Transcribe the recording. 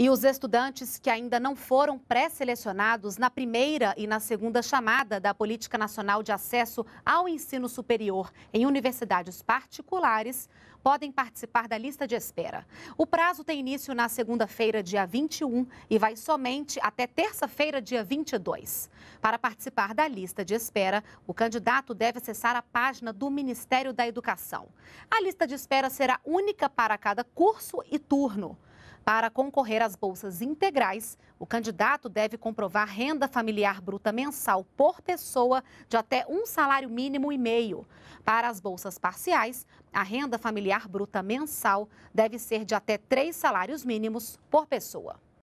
E os estudantes que ainda não foram pré-selecionados na primeira e na segunda chamada da Política Nacional de Acesso ao Ensino Superior em universidades particulares podem participar da lista de espera. O prazo tem início na segunda-feira, dia 21, e vai somente até terça-feira, dia 22. Para participar da lista de espera, o candidato deve acessar a página do Ministério da Educação. A lista de espera será única para cada curso e turno. Para concorrer às bolsas integrais, o candidato deve comprovar renda familiar bruta mensal por pessoa de até um salário mínimo e meio. Para as bolsas parciais, a renda familiar bruta mensal deve ser de até três salários mínimos por pessoa.